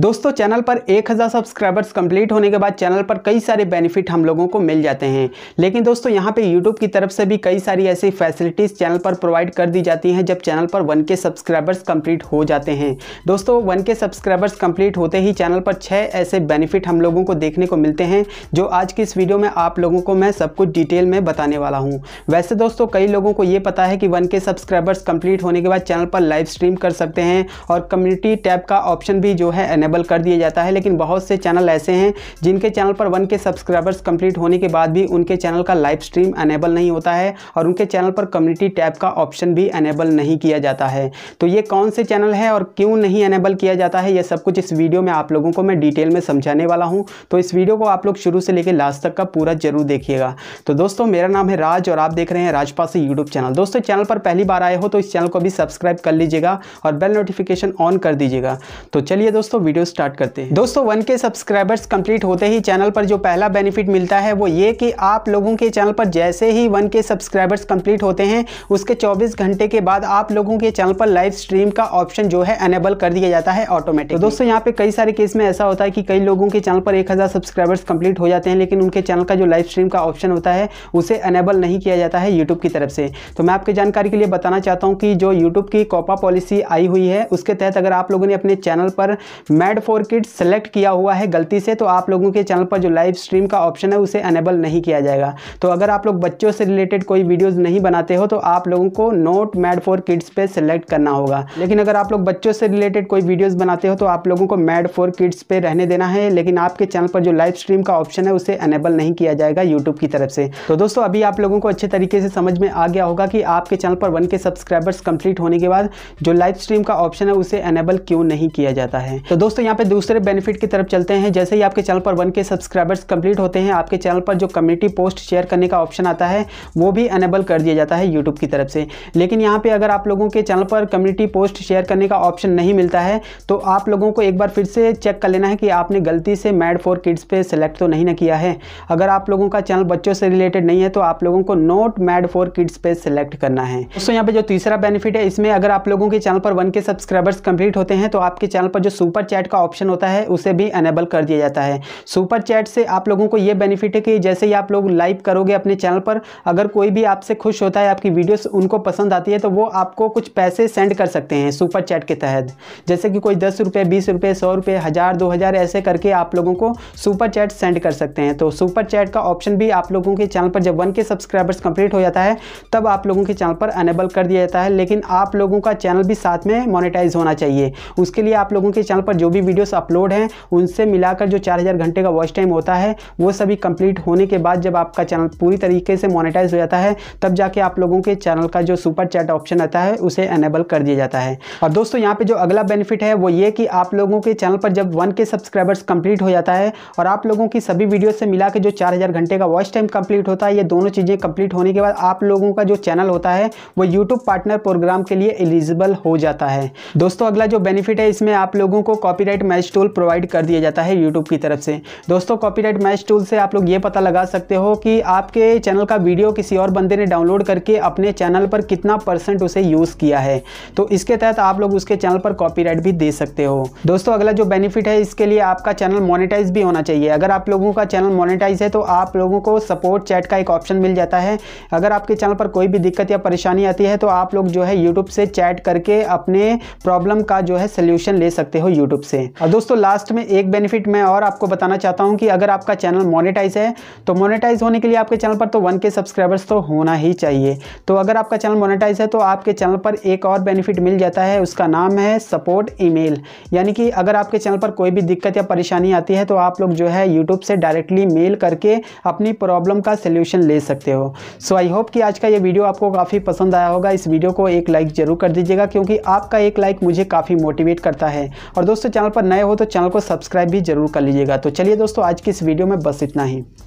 दोस्तों चैनल पर 1000 subscribers complete होने के बाद चैनल पर कई सारे बेनिफिट हम लोगों को मिल जाते हैं लेकिन दोस्तों यहाँ पे YouTube की तरफ से भी कई सारी ऐसी फैसिलिटीज़ चैनल पर प्रोवाइड कर दी जाती हैं जब चैनल पर 1K सब्सक्राइबर्स कंप्लीट हो जाते हैं दोस्तों 1K सब्सक्राइबर्स कंप्लीट होते ही चैनल पर छः ऐसे बेनिफिट हम लोगों को देखने को मिलते हैं जो आज की इस वीडियो में आप लोगों को मैं सब कुछ डिटेल में बताने वाला हूँ वैसे दोस्तों कई लोगों को ये पता है कि वन सब्सक्राइबर्स कंप्लीट होने के बाद चैनल पर लाइव स्ट्रीम कर सकते हैं और कम्युनिटी टैब का ऑप्शन भी जो है एनेबल कर दिया जाता है लेकिन बहुत से चैनल ऐसे हैं जिनके चैनल पर वन के सब्सक्राइबर्स कंप्लीट होने के बाद भी उनके चैनल का लाइव स्ट्रीम एनेबल नहीं होता है और उनके चैनल पर कम्युनिटी टैब का ऑप्शन भी एनेबल नहीं किया जाता है तो ये कौन से चैनल है और क्यों नहीं अनेबल किया जाता है ये सब कुछ इस वीडियो में आप लोगों को मैं डिटेल में समझाने वाला हूँ तो इस वीडियो को आप लोग शुरू से लेकर लास्ट तक का पूरा जरूर देखिएगा तो दोस्तों मेरा नाम है राज और आप देख रहे हैं राजपा से यूट्यूब चैनल दोस्तों चैनल पर पहली बार आए हो तो इस चैनल को भी सब्सक्राइब कर लीजिएगा और बेल नोटिफिकेशन ऑन कर दीजिएगा तो चलिए दोस्तों वीडियो स्टार्ट करते हैं दोस्तों वन के सब्सक्राइबर्स कंप्लीट होते ही चैनल पर जो पहला बेनिफिट मिलता है वो ये कि आप लोगों के चैनल पर जैसे ही वन के सब्सक्राइबर्स कंप्लीट होते हैं उसके 24 घंटे के बाद आप लोगों के चैनल पर लाइव स्ट्रीम का ऑप्शन जो है अनेबल कर दिया जाता है ऑटोमेटिक तो दोस्तों यहाँ पे कई सारे केस में ऐसा होता है कि कई लोगों के चैनल पर एक सब्सक्राइबर्स कंप्लीट हो जाते हैं लेकिन उनके चैनल का जो लाइव स्ट्रीम का ऑप्शन होता है उसे अनेबल नहीं किया जाता है यूट्यूब की तरफ से तो मैं आपकी जानकारी के लिए बताना चाहता हूँ कि जो यूट्यूब की कॉपा पॉलिसी आई हुई है उसके तहत अगर आप लोगों ने अपने चैनल पर मैड फॉर किड्स सेलेक्ट किया हुआ है गलती से तो आप लोगों के चैनल पर जो लाइव स्ट्रीम का ऑप्शन है उसे अनेबल नहीं किया जाएगा तो अगर आप लोग बच्चों से रिलेटेड कोई वीडियोज़ नहीं बनाते हो तो आप लोगों को नोट मैड फॉर किड्स पे सेलेक्ट करना होगा लेकिन अगर आप लोग बच्चों से रिलेटेड कोई वीडियोज़ बनाते हो तो आप लोगों को मैड फॉर किड्स पे रहने देना है लेकिन आपके चैनल पर जो लाइव स्ट्रीम का ऑप्शन है उसे अनेबल नहीं किया जाएगा यूट्यूब की तरफ से तो दोस्तों अभी आप लोगों को अच्छे तरीके से समझ में आ गया होगा कि आपके चैनल पर वन के सब्सक्राइबर्स कंप्लीट होने के बाद जो लाइव स्ट्रीम का ऑप्शन है उसे अनेबल क्यों नहीं किया जाता है तो दोस्तों यहाँ पे दूसरे बेनिफिट की तरफ चलते हैं जैसे ही आपके चैनल पर वन के सब्सक्राइबर्स कंप्लीट होते हैं आपके चैनल पर जो कम्युनिटी पोस्ट शेयर करने का ऑप्शन आता है वो भी अनेबल कर दिया जाता है यूट्यूब की तरफ से लेकिन यहाँ पे अगर आप लोगों के चैनल पर कम्युनिटी पोस्ट शेयर करने का ऑप्शन नहीं मिलता है तो आप लोगों को एक बार फिर से चेक कर लेना है कि आपने गलती से मैड फॉर किड्स पर सेलेक्ट तो नहीं ना किया है अगर आप लोगों का चैनल बच्चों से रिलेटेड नहीं है तो आप लोगों को नोट मैड फॉर किड्स पर सेलेक्ट करना है दोस्तों यहाँ पे जो तीसरा बेनिफिट है इसमें अगर आप लोगों के चैनल पर वन के सब्सक्राइबर्स कंप्लीट होते हैं तो आपके चैनल पर जो सुपर चैट का ऑप्शन होता है उसे भी अनेबल कर दिया जाता है सुपर चैट से आप लोगों को ये बेनिफिट है कि जैसे ही आप लोग लाइव करोगे अपने चैनल पर अगर कोई भी आपसे खुश होता है आपकी वीडियोस उनको पसंद आती है तो वो आपको कुछ पैसे सेंड कर सकते हैं सुपर चैट के तहत जैसे कि कोई दस रुपये बीस रुपये सौ रुपये हज़ार दो हज़ार ऐसे करके आप लोगों को सुपर चैट सेंड कर सकते हैं तो सुपर चैट का ऑप्शन भी आप लोगों के चैनल पर जब वन के सब्सक्राइबर्स कंप्लीट हो जाता है तब आप लोगों के चैनल पर अनेबल कर दिया जाता है लेकिन आप लोगों का चैनल भी साथ में मोनिटाइज होना चाहिए उसके लिए आप लोगों के चैनल पर जो जो भी वीडियोस अपलोड हैं उनसे मिलाकर जो 4000 घंटे का वॉच टाइम होता है वो सभी कंप्लीट होने के बाद जब आपका चैनल पूरी तरीके से मोनेटाइज हो जाता है तब जाके आप लोगों के चैनल का जो सुपर चैट ऑप्शन आता है उसे एनेबल कर दिया जाता है और दोस्तों यहाँ पर जो अगला बेनिफिट है वो ये कि आप लोगों के चैनल पर जब वन सब्सक्राइबर्स कंप्लीट हो जाता है और आप लोगों की सभी वीडियो से मिला जो चार घंटे का वॉच टाइम कंप्लीट होता है ये दोनों चीज़ें कंप्लीट होने के बाद आप लोगों का जो चैनल होता है वो यूट्यूब पार्टनर प्रोग्राम के लिए एलिजिबल हो जाता है दोस्तों अगला जो बेनिफिट है इसमें आप लोगों को कॉपीराइट मैच टूल प्रोवाइड कर दिया जाता है यूट्यूब की तरफ से दोस्तों कॉपीराइट मैच टूल से आप लोग ये पता लगा सकते हो कि आपके चैनल का वीडियो किसी और बंदे ने डाउनलोड करके अपने चैनल पर कितना परसेंट उसे यूज़ किया है तो इसके तहत आप लोग उसके चैनल पर कॉपीराइट भी दे सकते हो दोस्तों अगला जो बेनिफिट है इसके लिए आपका चैनल मोनिटाइज भी होना चाहिए अगर आप लोगों का चैनल मोनिटाइज है तो आप लोगों को सपोर्ट चैट का एक ऑप्शन मिल जाता है अगर आपके चैनल पर कोई भी दिक्कत या परेशानी आती है तो आप लोग जो है यूट्यूब से चैट करके अपने प्रॉब्लम का जो है सोल्यूशन ले सकते हो यूट्यूब यूट्यूब से और दोस्तों लास्ट में एक बेनिफिट मैं और आपको बताना चाहता हूँ कि अगर आपका चैनल मोनिटाइज है तो मोनिटाइज होने के लिए आपके चैनल पर तो वन के सब्सक्राइबर्स तो होना ही चाहिए तो अगर आपका चैनल मोनिटाइज है तो आपके चैनल पर एक और बेनिफिट मिल जाता है उसका नाम है सपोर्ट ईमेल यानी कि अगर आपके चैनल पर कोई भी दिक्कत या परेशानी आती है तो आप लोग जो है यूट्यूब से डायरेक्टली मेल करके अपनी प्रॉब्लम का सोल्यूशन ले सकते हो सो आई होप कि आज का ये वीडियो आपको काफ़ी पसंद आया होगा इस वीडियो को एक लाइक ज़रूर कर दीजिएगा क्योंकि आपका एक लाइक मुझे काफ़ी मोटिवेट करता है और दोस्तों दोस्तों चैनल पर नए हो तो चैनल को सब्सक्राइब भी जरूर कर लीजिएगा तो चलिए दोस्तों आज की इस वीडियो में बस इतना ही